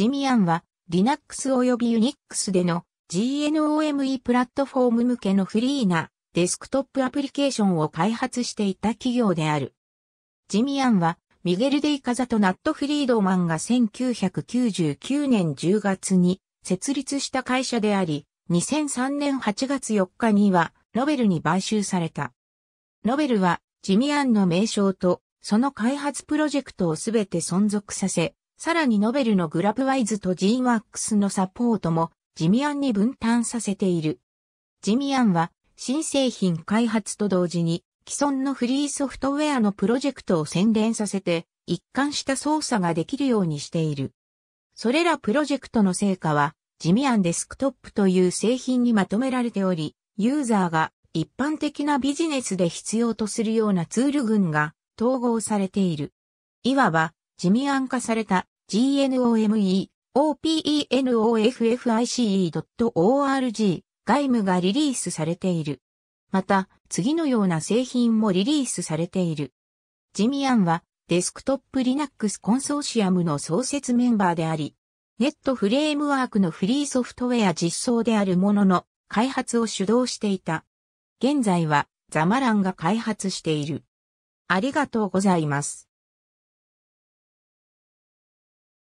ジミアンは Linux 及び Unix での GNOME プラットフォーム向けのフリーなデスクトップアプリケーションを開発していた企業である。ジミアンはミゲル・デイカザとナット・フリードマンが1999年10月に設立した会社であり、2003年8月4日にはノベルに買収された。ノベルはジミアンの名称とその開発プロジェクトをすべて存続させ、さらにノベルのグラブワイズと g ッ a x のサポートもジミアンに分担させている。ジミアンは新製品開発と同時に既存のフリーソフトウェアのプロジェクトを洗練させて一貫した操作ができるようにしている。それらプロジェクトの成果はジミアンデスクトップという製品にまとめられており、ユーザーが一般的なビジネスで必要とするようなツール群が統合されている。いわば、ジミアン化された GNOME、OPENOFFICE.org 外務がリリースされている。また、次のような製品もリリースされている。ジミアンは、デスクトップ Linux コンソーシアムの創設メンバーであり、ネットフレームワークのフリーソフトウェア実装であるものの、開発を主導していた。現在は、ザマランが開発している。ありがとうございます。